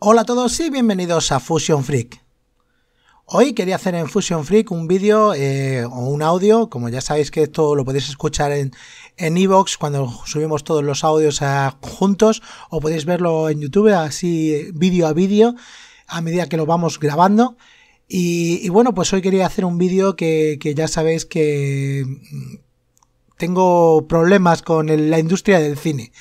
Hola a todos y bienvenidos a Fusion Freak. Hoy quería hacer en Fusion Freak un vídeo eh, o un audio, como ya sabéis que esto lo podéis escuchar en Evox cuando subimos todos los audios eh, juntos o podéis verlo en YouTube así vídeo a vídeo a medida que lo vamos grabando. Y, bueno, pues hoy quería hacer un vídeo que, ya sabéis que mm, tengo problemas con la industria del cine.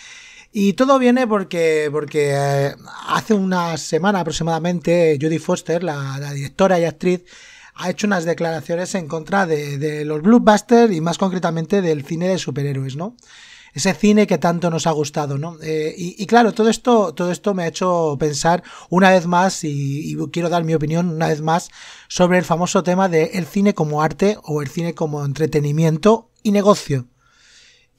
Y todo viene porque, porque eh, hace una semana aproximadamente Judy Foster, la, directora y actriz, ha hecho unas declaraciones en contra de, los blockbusters y más concretamente del cine de superhéroes, ¿no? ese cine que tanto nos ha gustado, ¿no? Eh, y, claro, todo esto, todo esto me ha hecho pensar una vez más, y, y, quiero dar mi opinión una vez más, sobre el famoso tema de el cine como arte o el cine como entretenimiento y negocio.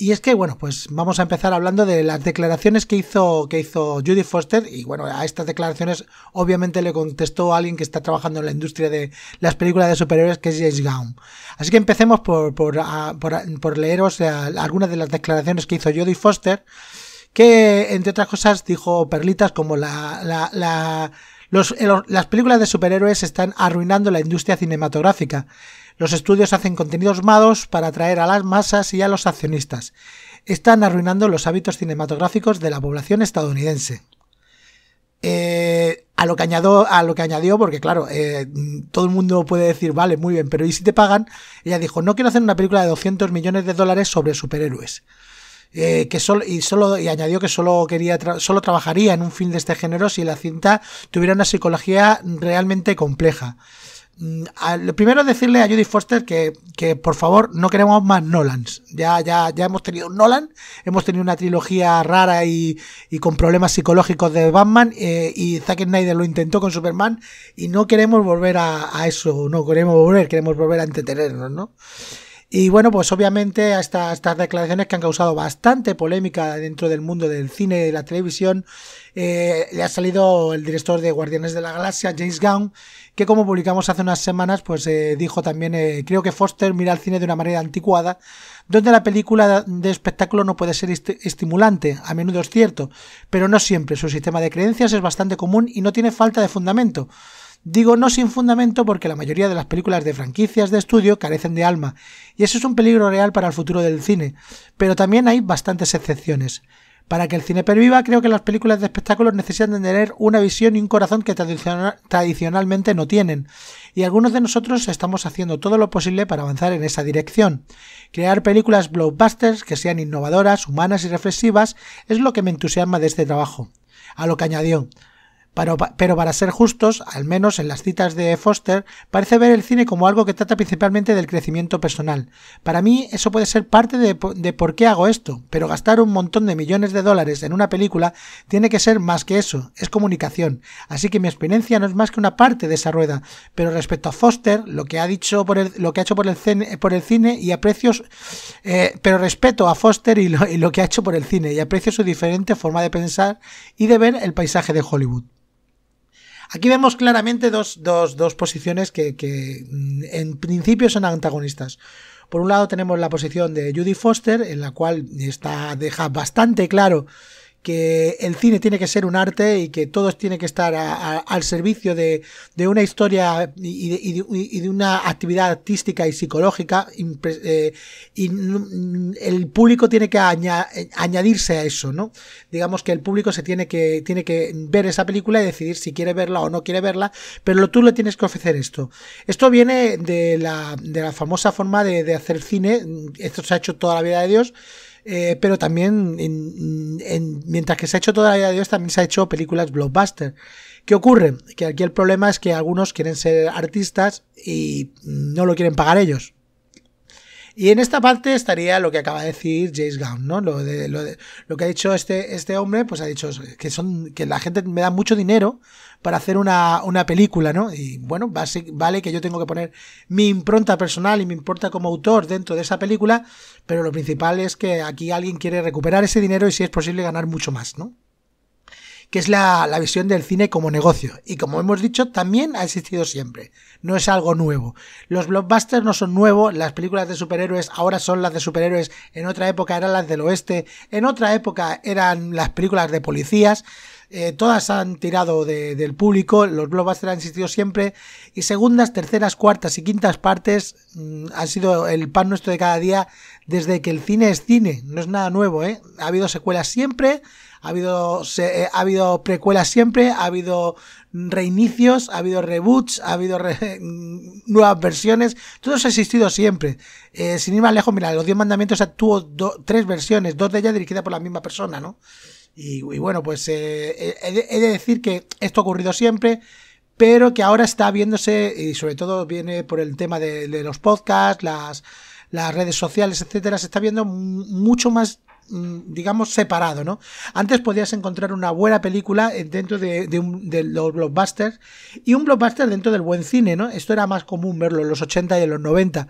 Y es que, bueno, pues vamos a empezar hablando de las declaraciones que hizo, que hizo Judy Foster. Y bueno, a estas declaraciones obviamente le contestó alguien que está trabajando en la industria de las películas de superhéroes, que es James Gunn. Así que empecemos por, por, por, leeros eh, algunas de las declaraciones que hizo Judy Foster, que entre otras cosas dijo perlitas como la, las películas de superhéroes están arruinando la industria cinematográfica. Los estudios hacen contenidos malos para atraer a las masas y a los accionistas. Están arruinando los hábitos cinematográficos de la población estadounidense. Eh, a, lo que añado, a lo que añadió, porque claro, eh, todo el mundo puede decir, vale, muy bien, pero ¿y si te pagan? Ella dijo, no quiero hacer una película de 200 millones de dólares sobre superhéroes. Eh, que solo, y, y añadió que solo, quería solo trabajaría en un film de este género si la cinta tuviera una psicología realmente compleja. Mm, lo primero es decirle a Judy Foster que, por favor no queremos más Nolans. Ya, ya, ya hemos tenido Nolan, hemos tenido una trilogía rara y, con problemas psicológicos de Batman eh, y Zack Snyder lo intentó con Superman y no queremos volver a, a, eso, no queremos volver, queremos volver a entretenernos, ¿no? Y bueno, pues obviamente a estas declaraciones que han causado bastante polémica dentro del mundo del cine y de la televisión, eh, le ha salido el director de Guardianes de la Galaxia, James Gunn, que como publicamos hace unas semanas, pues eh, dijo también, eh, creo que Foster mira el cine de una manera anticuada, donde la película de espectáculo no puede ser estimulante, a menudo es cierto, pero no siempre, su sistema de creencias es bastante común y no tiene falta de fundamento. Digo no sin fundamento porque la mayoría de las películas de franquicias de estudio carecen de alma, y eso es un peligro real para el futuro del cine, pero también hay bastantes excepciones. Para que el cine perviva, creo que las películas de espectáculos necesitan tener una visión y un corazón que tradicionalmente no tienen, y algunos de nosotros estamos haciendo todo lo posible para avanzar en esa dirección. Crear películas blockbusters que sean innovadoras, humanas y reflexivas es lo que me entusiasma de este trabajo. A lo que añadió, pero, para ser justos, al menos en las citas de Foster, parece ver el cine como algo que trata principalmente del crecimiento personal. Para mí eso puede ser parte de, por qué hago esto, pero gastar un montón de millones de dólares en una película tiene que ser más que eso, es comunicación. Así que mi experiencia no es más que una parte de esa rueda. Pero respecto a Foster, lo que ha dicho por el, lo que ha hecho por el, por el cine y aprecio, eh, pero respeto a Foster y lo que ha hecho por el cine y aprecio su diferente forma de pensar y de ver el paisaje de Hollywood. Aquí vemos claramente dos, posiciones que, que, mm, en principio son antagonistas. Por un lado tenemos la posición de Judy Foster, en la cual está, deja bastante claro que el cine tiene que ser un arte y que todos tienen que estar al servicio de, de, una historia y de, una actividad artística y psicológica eh, y el público tiene que añadirse a eso, ¿no? Digamos que el público se tiene que, tiene que ver esa película y decidir si quiere verla o no quiere verla, pero tú le tienes que ofrecer esto. Esto viene de la, de la famosa forma de, hacer cine, esto se ha hecho toda la vida de Dios, eh, pero también en, mientras que se ha hecho toda la vida de Dios, también se ha hecho películas blockbuster. ¿Qué ocurre? Que aquí el problema es que algunos quieren ser artistas y no lo quieren pagar ellos. Y en esta parte estaría lo que acaba de decir James Gunn, ¿no? Lo, de, lo, que ha dicho este, este hombre, pues ha dicho que, son, que la gente me da mucho dinero para hacer una, película, ¿no? Y bueno, vale que yo tengo que poner mi impronta personal y mi impronta como autor dentro de esa película, pero lo principal es que aquí alguien quiere recuperar ese dinero y si es posible ganar mucho más, ¿no? que es la, visión del cine como negocio. Y como hemos dicho, también ha existido siempre. No es algo nuevo. Los blockbusters no son nuevos, las películas de superhéroes ahora son las de superhéroes, en otra época eran las del oeste, en otra época eran las películas de policías. Eh, todas han tirado del público, los blockbusters han existido siempre, y segundas, terceras, cuartas y quintas partes mm, han sido el pan nuestro de cada día desde que el cine es cine, no es nada nuevo, ¿eh? ha habido secuelas siempre, ha habido, se, eh, ha habido precuelas siempre, ha habido reinicios, ha habido reboots, ha habido nuevas versiones, todo eso ha existido siempre. Eh, sin ir más lejos, mira, los 10 Mandamientos tuvo tres versiones, dos de ellas dirigidas por la misma persona, ¿no? Y, bueno, pues eh, eh he, de, decir que esto ha ocurrido siempre pero que ahora está viéndose y sobre todo viene por el tema de, los podcasts, las, las redes sociales, etcétera, se está viendo mucho más Mm, digamos, separado, ¿no? Antes podías encontrar una buena película eh, dentro de, de, los blockbusters y un blockbuster dentro del buen cine, ¿no? Esto era más común verlo en los 80 y en los 90.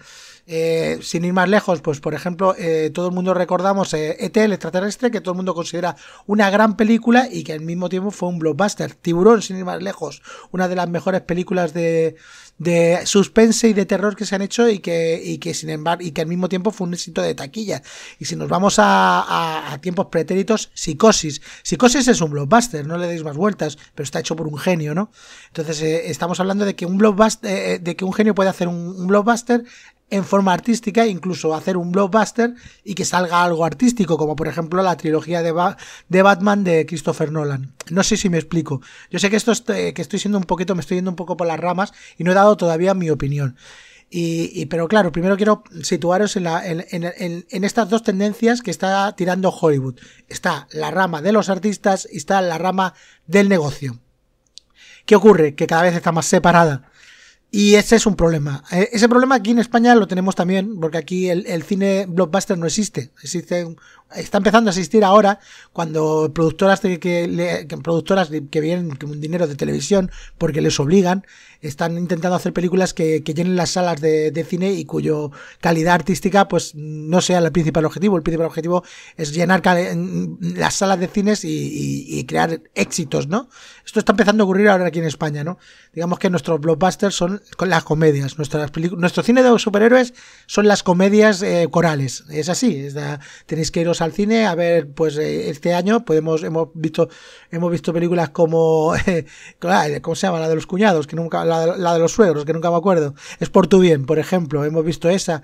Eh, sin ir más lejos, pues por ejemplo, eh, todo el mundo recordamos ET, eh, e extraterrestre, que todo el mundo considera una gran película y que al mismo tiempo fue un blockbuster. Tiburón, sin ir más lejos, una de las mejores películas de, de suspense y de terror que se han hecho y que, y que sin embargo, y que al mismo tiempo fue un éxito de taquilla. Y si nos vamos a, tiempos pretéritos, Psicosis. Psicosis es un blockbuster, no le deis más vueltas, pero está hecho por un genio, ¿no? Entonces estamos hablando de que un blockbuster, de que un genio puede hacer un blockbuster en forma artística, incluso hacer un blockbuster y que salga algo artístico, como por ejemplo la trilogía de, de Batman de Christopher Nolan. No sé si me explico. Yo sé que esto estoy, que estoy siendo un poquito, me estoy yendo un poco por las ramas y no he dado todavía mi opinión. Y, pero claro, primero quiero situaros en, en, en, estas dos tendencias que está tirando Hollywood. Está la rama de los artistas y está la rama del negocio. ¿Qué ocurre? Que cada vez está más separada. Y ese es un problema. E, ese problema aquí en España lo tenemos también, porque aquí el, el cine blockbuster no existe. Existe un, está empezando a existir ahora cuando productoras que, productoras que vienen con dinero de televisión porque les obligan están intentando hacer películas que, llenen las salas de, cine y cuyo calidad artística pues no sea el principal objetivo el principal objetivo es llenar las salas de cines y, crear éxitos no esto está empezando a ocurrir ahora aquí en España no digamos que nuestros blockbusters son las comedias nuestras nuestro cine de superhéroes son las comedias eh, corales es así tenéis que iros al cine a ver, pues eh, este año podemos hemos visto hemos visto películas como eh, cómo se llama la de los cuñados que nunca la, de los suegros que nunca me acuerdo es por tu bien por ejemplo hemos visto esa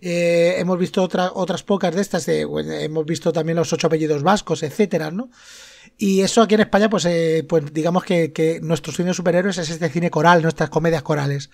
eh, hemos visto otras pocas de estas hemos visto también los ocho apellidos vascos etcétera no y eso aquí en España pues pues digamos que, que nuestro cine superhéroes es este cine coral nuestras comedias corales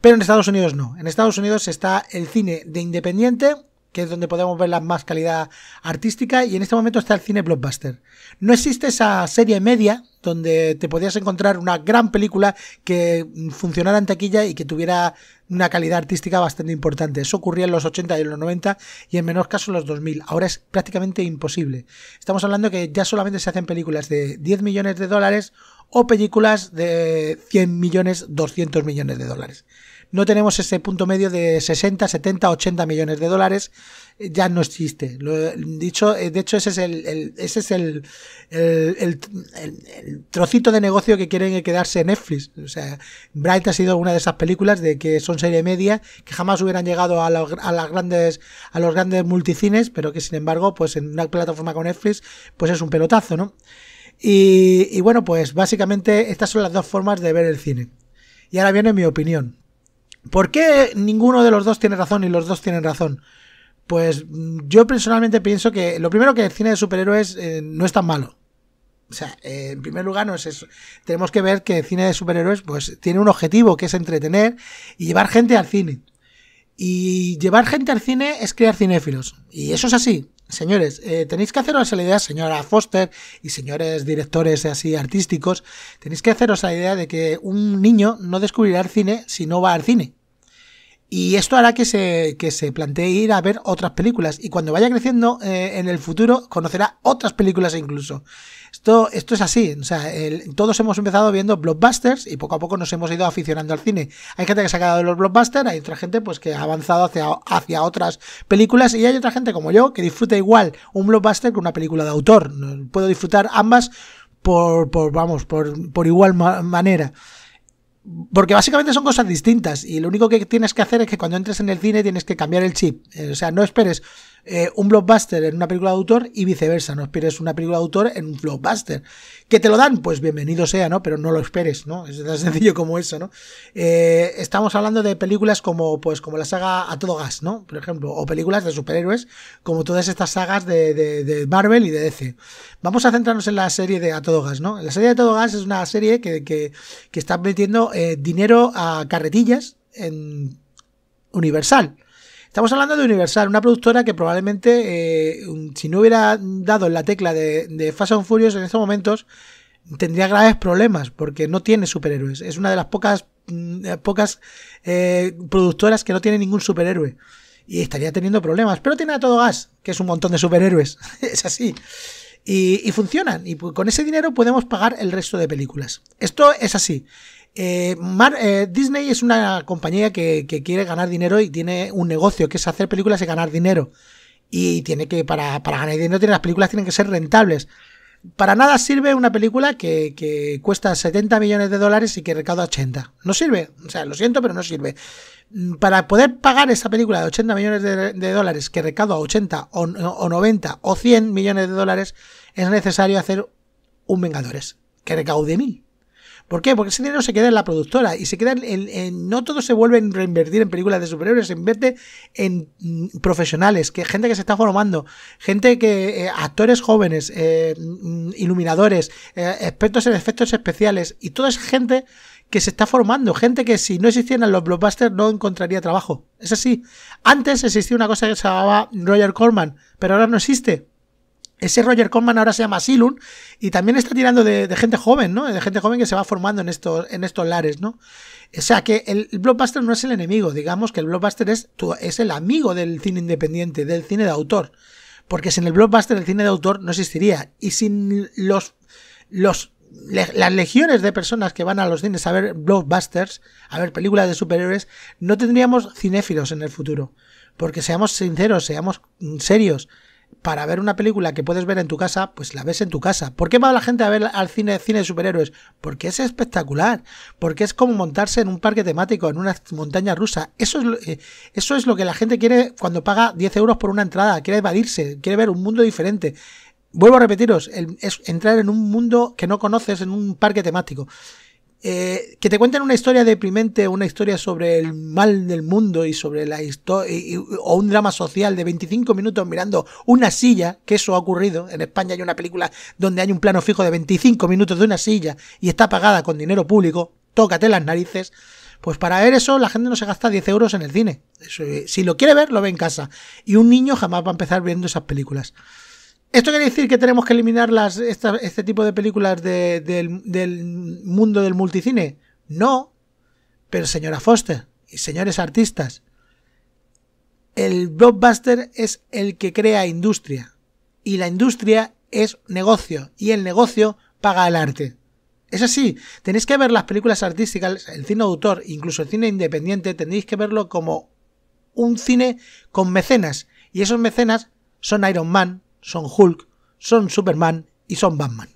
pero en Estados Unidos no en Estados Unidos está el cine de independiente que es donde podemos ver la más calidad artística, y en este momento está el cine blockbuster. No existe esa serie media donde te podías encontrar una gran película que funcionara en taquilla y que tuviera una calidad artística bastante importante. Eso ocurría en los 80 y en los 90 y en menor caso en los 2000. Ahora es prácticamente imposible. Estamos hablando que ya solamente se hacen películas de 10 millones de dólares o películas de 100 millones, 200 millones de dólares no tenemos ese punto medio de 60, 70, 80 millones de dólares, eh, ya no existe. dicho, eh, de hecho, ese es el, ese es el, trocito de negocio que quieren quedarse en Netflix. O sea, Bright ha sido una de esas películas de que son serie media, que jamás hubieran llegado a, las grandes, a los grandes multicines, pero que sin embargo, pues en una plataforma con Netflix, pues es un pelotazo, ¿no? Y, y, bueno, pues básicamente estas son las dos formas de ver el cine. Y ahora viene mi opinión. ¿Por qué ninguno de los dos tiene razón y los dos tienen razón? Pues mm, yo personalmente pienso que lo primero que el cine de superhéroes eh, no es tan malo. O sea, eh, en primer lugar no es eso. Tenemos que ver que el cine de superhéroes pues tiene un objetivo que es entretener y llevar gente al cine. Y llevar gente al cine es crear cinéfilos. Y eso es así. Señores, eh, tenéis que haceros la idea, señora Foster y señores directores así artísticos, tenéis que haceros la idea de que un niño no descubrirá el cine si no va al cine. Y esto hará que se, que se plantee ir a ver otras películas. Y cuando vaya creciendo eh, en el futuro, conocerá otras películas incluso. Esto, esto es así. O sea, todos hemos empezado viendo blockbusters y poco a poco nos hemos ido aficionando al cine. Hay gente que se ha quedado de los blockbusters, hay otra gente pues, que ha avanzado hacia, hacia otras películas y hay otra gente como yo que disfruta igual un blockbuster que una película de autor. Puedo disfrutar ambas por, por vamos, por, por igual manera. Porque básicamente son cosas distintas y lo único que tienes que hacer es que cuando entres en el cine tienes que cambiar el chip. Eh, o sea, no esperes eh, un blockbuster en una película de autor y viceversa. No esperes una película de autor en un blockbuster. ¿Que te lo dan? Pues bienvenido sea, ¿no? Pero no lo esperes, ¿no? Es tan sencillo como eso, ¿no? Eh, estamos hablando de películas como, pues, como la saga A Todo Gas, ¿no? Por ejemplo, o películas de superhéroes, como todas estas sagas de, de, de Marvel y de DC. Vamos a centrarnos en la serie de A Todo Gas, ¿no? La serie de A Todo Gas es una serie que, que, que está metiendo eh, dinero a carretillas en Universal. Estamos hablando de Universal, una productora que probablemente, eh, si no hubiera dado la tecla de, Fast and Furious en estos momentos, tendría graves problemas porque no tiene superhéroes. Es una de las pocas, mm, eh, pocas eh, productoras que no tiene ningún superhéroe. Y estaría teniendo problemas. Pero tiene a todo gas, que es un montón de superhéroes. es así. Y, y, funcionan. Y pues, con ese dinero podemos pagar el resto de películas. Esto es así. Eh, eh, Disney es una compañía que, quiere ganar dinero y tiene un negocio que es hacer películas y ganar dinero. Y tiene que, para, ganar dinero, tiene, las películas tienen que ser rentables. Para nada sirve una película que, cuesta 70 millones de dólares y que recauda 80. No sirve. O sea, lo siento, pero no sirve. Mm, para poder pagar esa película de 80 millones de, dólares que recauda 80 o, o 90 o 100 millones de dólares, es necesario hacer un Vengadores que recaude mil ¿Por qué? Porque ese dinero se queda en la productora y se queda en, en no todo se vuelve a reinvertir en películas de superhéroes, se invierte en mm, profesionales, que gente que se está formando, gente que eh, actores jóvenes, eh, mm, iluminadores, eh, expertos en efectos especiales y toda esa gente que se está formando, gente que si no existieran los blockbusters no encontraría trabajo. Es así. Antes existía una cosa que se llamaba Roger Corman, pero ahora no existe. Ese Roger Corman ahora se llama Silun y también está tirando de, gente joven, ¿no? De gente joven que se va formando en estos, en estos lares, ¿no? O sea que el, blockbuster no es el enemigo, digamos que el blockbuster es, es el amigo del cine independiente, del cine de autor. Porque sin el blockbuster el cine de autor no existiría. Y sin los, los las legiones de personas que van a los cines a ver blockbusters, a ver películas de superhéroes, no tendríamos cinéfilos en el futuro. Porque seamos sinceros, seamos serios, para ver una película que puedes ver en tu casa, pues la ves en tu casa. ¿Por qué va la gente a ver al cine, cine de superhéroes? Porque es espectacular, porque es como montarse en un parque temático, en una montaña rusa. Eso es lo, eh, eso es lo que la gente quiere cuando paga 10 euros por una entrada, quiere evadirse, quiere ver un mundo diferente. Vuelvo a repetiros, es entrar en un mundo que no conoces, en un parque temático. Eh, que te cuenten una historia deprimente, una historia sobre el mal del mundo y sobre la historia, o un drama social de 25 minutos mirando una silla, que eso ha ocurrido. En España hay una película donde hay un plano fijo de 25 minutos de una silla y está pagada con dinero público. Tócate las narices. Pues para ver eso la gente no se gasta 10 euros en el cine. Eh, si lo quiere ver, lo ve en casa. Y un niño jamás va a empezar viendo esas películas. Esto quiere decir que tenemos que eliminar las, este tipo de películas del, mundo del multicine. No, pero señora Foster y señores artistas, el blockbuster es el que crea industria y la industria es negocio y el negocio paga el arte. Es así, tenéis que ver las películas artísticas, el cine autor, incluso el cine independiente, tenéis que verlo como un cine con mecenas y esos mecenas son Iron Man, son Hulk, son Superman y son Batman.